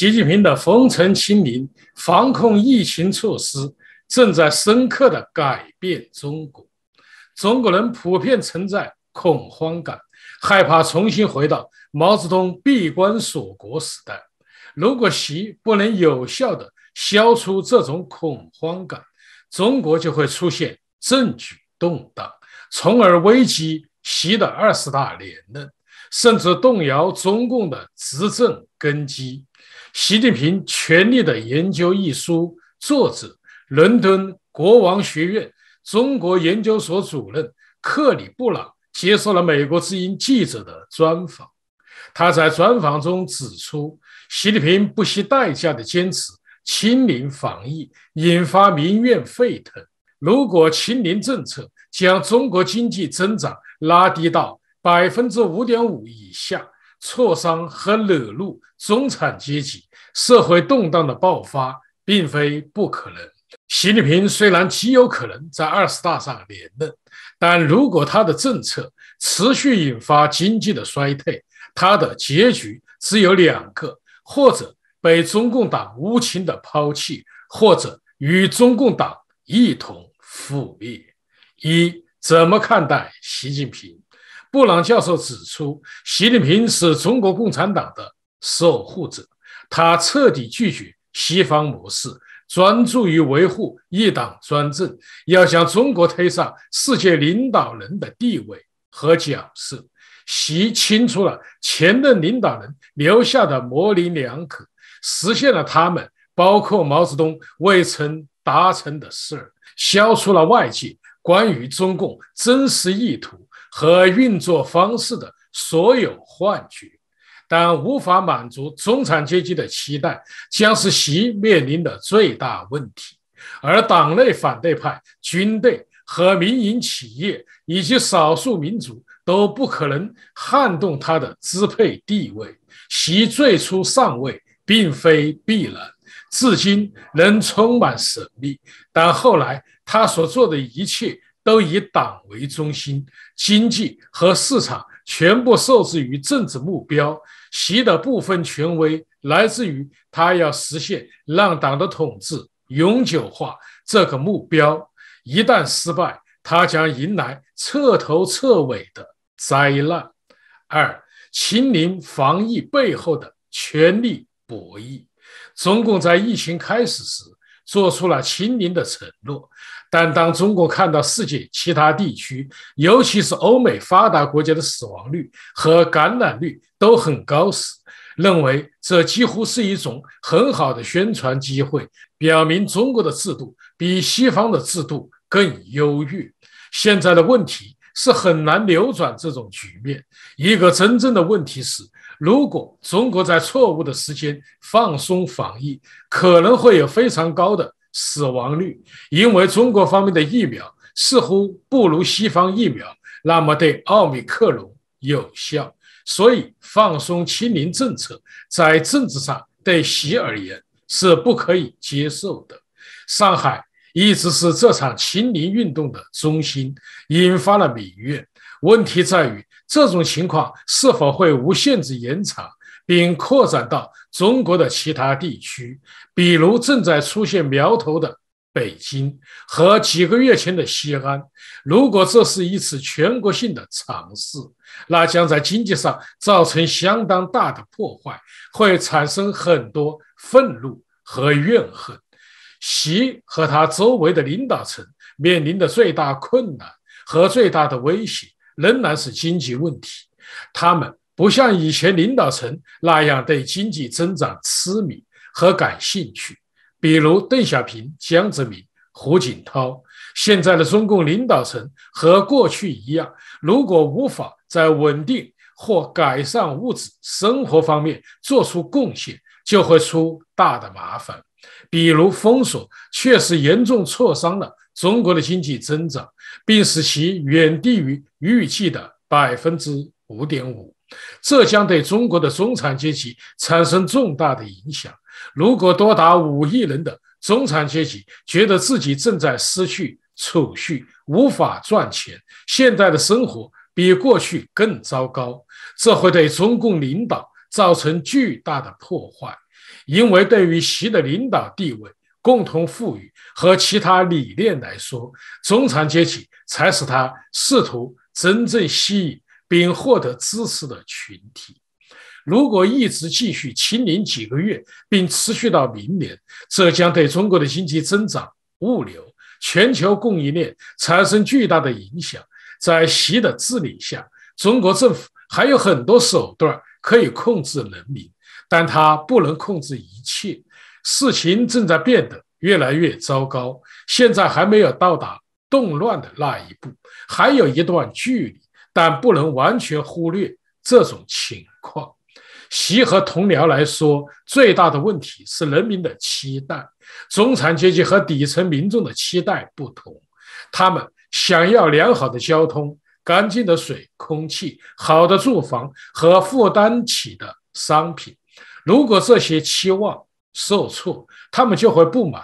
习近平的“封城”“清零”防控疫情措施正在深刻的改变中国。中国人普遍存在恐慌感，害怕重新回到毛泽东闭关锁国时代。如果习不能有效的消除这种恐慌感，中国就会出现政局动荡，从而危及习的二十大连任，甚至动摇中共的执政根基。习近平权力的研究一书作者、伦敦国王学院中国研究所主任克里布朗接受了美国之音记者的专访。他在专访中指出，习近平不惜代价的坚持亲零防疫，引发民怨沸腾。如果清零政策将中国经济增长拉低到百分之五点五以下。挫伤和惹怒中产阶级，社会动荡的爆发并非不可能。习近平虽然极有可能在二十大上连任，但如果他的政策持续引发经济的衰退，他的结局只有两个：或者被中共党无情的抛弃，或者与中共党一同覆灭。一，怎么看待习近平？布朗教授指出，习近平是中国共产党的守护者，他彻底拒绝西方模式，专注于维护一党专政，要将中国推上世界领导人的地位和角色。习清除了前任领导人留下的模棱两可，实现了他们包括毛泽东未曾达成的事儿，消除了外界关于中共真实意图。和运作方式的所有幻觉，但无法满足中产阶级的期待，将是习面临的最大问题。而党内反对派、军队和民营企业以及少数民族都不可能撼动他的支配地位。习最初上位并非必然，至今仍充满神秘。但后来他所做的一切。都以党为中心，经济和市场全部受制于政治目标。习的部分权威来自于他要实现让党的统治永久化这个目标。一旦失败，他将迎来彻头彻尾的灾难。二，清零防疫背后的权力博弈。中共在疫情开始时做出了清零的承诺。但当中国看到世界其他地区，尤其是欧美发达国家的死亡率和感染率都很高时，认为这几乎是一种很好的宣传机会，表明中国的制度比西方的制度更优越。现在的问题是很难扭转这种局面。一个真正的问题是，如果中国在错误的时间放松防疫，可能会有非常高的。死亡率，因为中国方面的疫苗似乎不如西方疫苗那么对奥密克戎有效，所以放松清零政策在政治上对习而言是不可以接受的。上海一直是这场清零运动的中心，引发了民怨。问题在于这种情况是否会无限制延长？并扩展到中国的其他地区，比如正在出现苗头的北京和几个月前的西安。如果这是一次全国性的尝试，那将在经济上造成相当大的破坏，会产生很多愤怒和怨恨。习和他周围的领导层面临的最大困难和最大的威胁仍然是经济问题，他们。不像以前领导层那样对经济增长痴迷和感兴趣，比如邓小平、江泽民、胡锦涛。现在的中共领导层和过去一样，如果无法在稳定或改善物质生活方面做出贡献，就会出大的麻烦。比如封锁确实严重挫伤了中国的经济增长，并使其远低于预计的百分之五点五。这将对中国的中产阶级产生重大的影响。如果多达五亿人的中产阶级觉得自己正在失去储蓄、无法赚钱、现代的生活比过去更糟糕，这会对中共领导造成巨大的破坏。因为对于习的领导地位、共同富裕和其他理念来说，中产阶级才使他试图真正吸引。并获得支持的群体，如果一直继续清零几个月，并持续到明年，这将对中国的经济增长、物流、全球供应链产生巨大的影响。在习的治理下，中国政府还有很多手段可以控制人民，但他不能控制一切。事情正在变得越来越糟糕。现在还没有到达动乱的那一步，还有一段距离。但不能完全忽略这种情况。习和同僚来说，最大的问题是人民的期待。中产阶级和底层民众的期待不同，他们想要良好的交通、干净的水、空气、好的住房和负担起的商品。如果这些期望受挫，他们就会不满。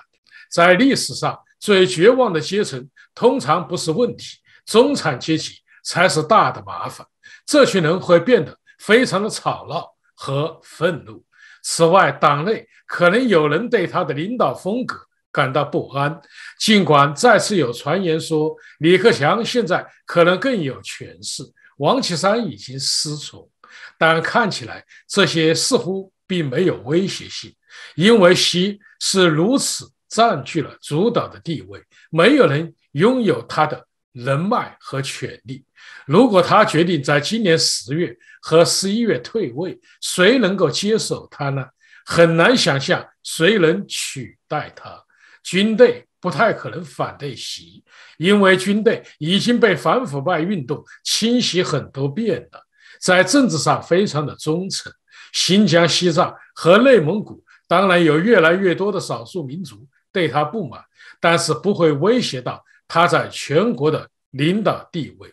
在历史上，最绝望的阶层通常不是问题，中产阶级。才是大的麻烦。这群人会变得非常的吵闹和愤怒。此外，党内可能有人对他的领导风格感到不安。尽管再次有传言说李克强现在可能更有权势，王岐山已经失宠，但看起来这些似乎并没有威胁性，因为习是如此占据了主导的地位，没有人拥有他的。人脉和权力，如果他决定在今年十月和十一月退位，谁能够接手他呢？很难想象谁能取代他。军队不太可能反对习，因为军队已经被反腐败运动清洗很多遍了，在政治上非常的忠诚。新疆、西藏和内蒙古，当然有越来越多的少数民族对他不满，但是不会威胁到。他在全国的领导地位，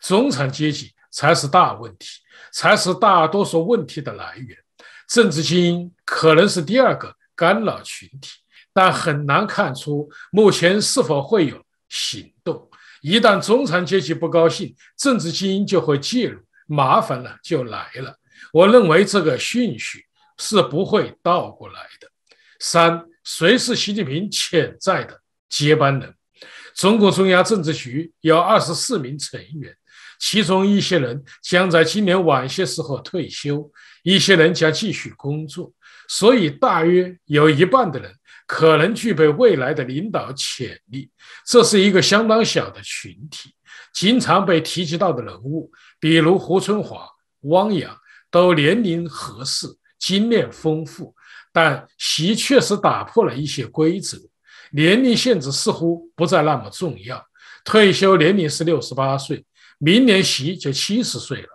中产阶级才是大问题，才是大多数问题的来源。政治精英可能是第二个干扰群体，但很难看出目前是否会有行动。一旦中产阶级不高兴，政治精英就会介入，麻烦了就来了。我认为这个顺序是不会倒过来的。三，谁是习近平潜在的接班人？中共中央政治局有二十四名成员，其中一些人将在今年晚些时候退休，一些人将继续工作，所以大约有一半的人可能具备未来的领导潜力。这是一个相当小的群体，经常被提及到的人物，比如胡春华、汪洋，都年龄合适、经验丰富，但习确实打破了一些规则。年龄限制似乎不再那么重要，退休年龄是六十八岁，明年习就七十岁了。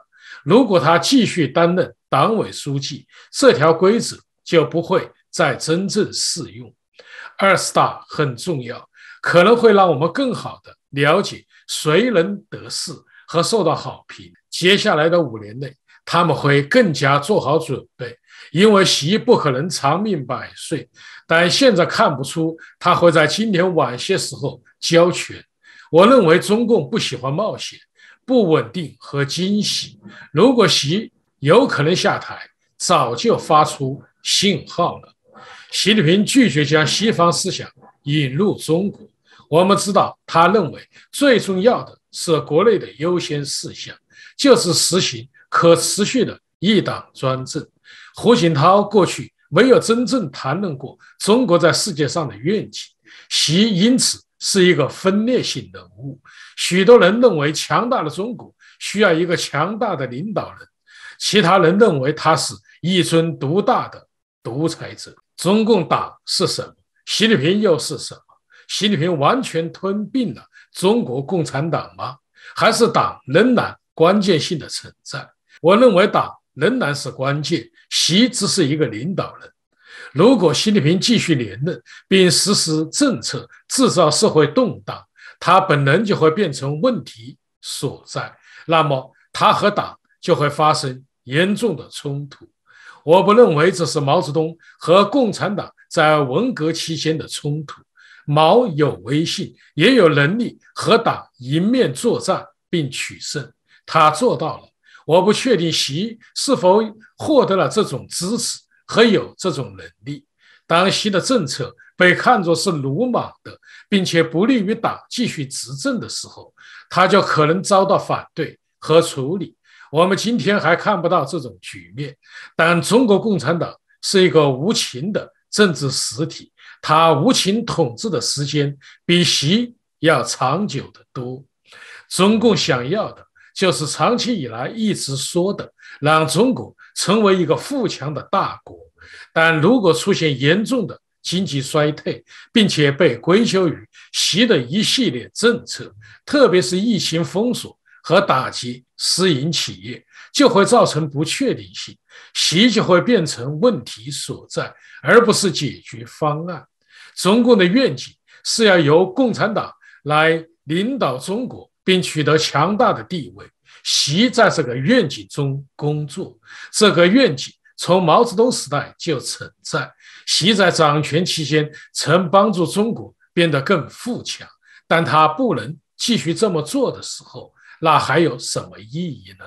如果他继续担任党委书记，这条规则就不会再真正适用。二十大很重要，可能会让我们更好的了解谁能得势和受到好评。接下来的五年内，他们会更加做好准备。因为习不可能长命百岁，但现在看不出他会在今年晚些时候交权。我认为中共不喜欢冒险、不稳定和惊喜。如果习有可能下台，早就发出信号了。习近平拒绝将西方思想引入中国。我们知道，他认为最重要的是国内的优先事项，就是实行可持续的一党专政。胡锦涛过去没有真正谈论过中国在世界上的愿景，习因此是一个分裂性人物。许多人认为强大的中国需要一个强大的领导人，其他人认为他是一尊独大的独裁者。中共党是什么？习近平又是什么？习近平完全吞并了中国共产党吗？还是党仍然关键性的存在？我认为党仍然是关键。习只是一个领导人。如果习近平继续连任并实施政策，制造社会动荡，他本人就会变成问题所在。那么他和党就会发生严重的冲突。我不认为这是毛泽东和共产党在文革期间的冲突。毛有威信，也有能力和党迎面作战并取胜。他做到了。我不确定习是否获得了这种支持和有这种能力。当习的政策被看作是鲁莽的，并且不利于党继续执政的时候，他就可能遭到反对和处理。我们今天还看不到这种局面，但中国共产党是一个无情的政治实体，它无情统治的时间比习要长久得多。中共想要的。就是长期以来一直说的，让中国成为一个富强的大国。但如果出现严重的经济衰退，并且被归咎于习的一系列政策，特别是疫情封锁和打击私营企业，就会造成不确定性。习就会变成问题所在，而不是解决方案。中共的愿景是要由共产党来领导中国。并取得强大的地位。习在这个愿景中工作，这个愿景从毛泽东时代就存在。习在掌权期间曾帮助中国变得更富强，但他不能继续这么做的时候，那还有什么意义呢？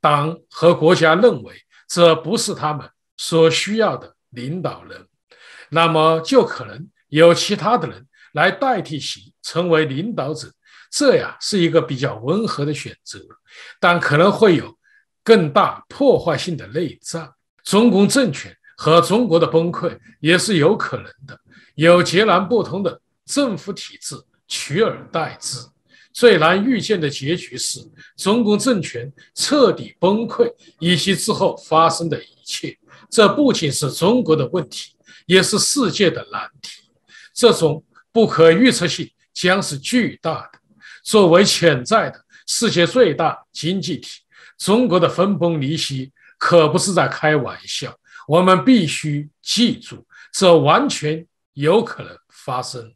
党和国家认为这不是他们所需要的领导人，那么就可能有其他的人来代替习成为领导者。这呀是一个比较温和的选择，但可能会有更大破坏性的内战。中共政权和中国的崩溃也是有可能的，有截然不同的政府体制取而代之。最难预见的结局是中共政权彻底崩溃以及之后发生的一切。这不仅是中国的问题，也是世界的难题。这种不可预测性将是巨大的。作为潜在的世界最大经济体，中国的分崩离析可不是在开玩笑。我们必须记住，这完全有可能发生。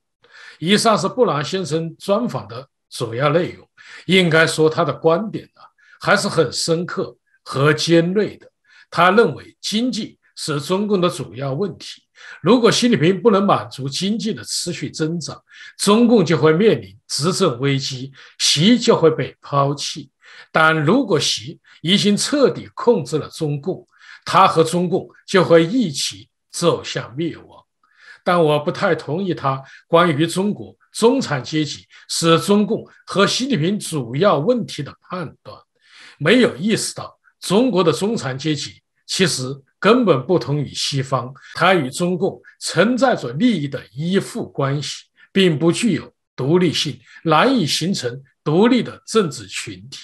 以上是布朗先生专访的主要内容。应该说，他的观点呢还是很深刻和尖锐的。他认为，经济是中共的主要问题。如果习近平不能满足经济的持续增长，中共就会面临执政危机，习就会被抛弃。但如果习已经彻底控制了中共，他和中共就会一起走向灭亡。但我不太同意他关于中国中产阶级是中共和习近平主要问题的判断，没有意识到中国的中产阶级其实。根本不同于西方，它与中共存在着利益的依附关系，并不具有独立性，难以形成独立的政治群体。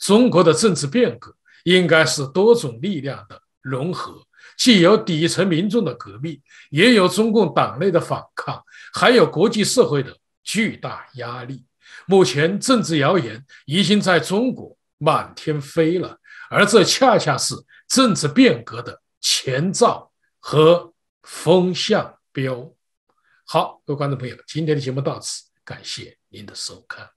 中国的政治变革应该是多种力量的融合，既有底层民众的革命，也有中共党内的反抗，还有国际社会的巨大压力。目前，政治谣言已经在中国满天飞了，而这恰恰是政治变革的。前兆和风向标。好，各位观众朋友，今天的节目到此，感谢您的收看。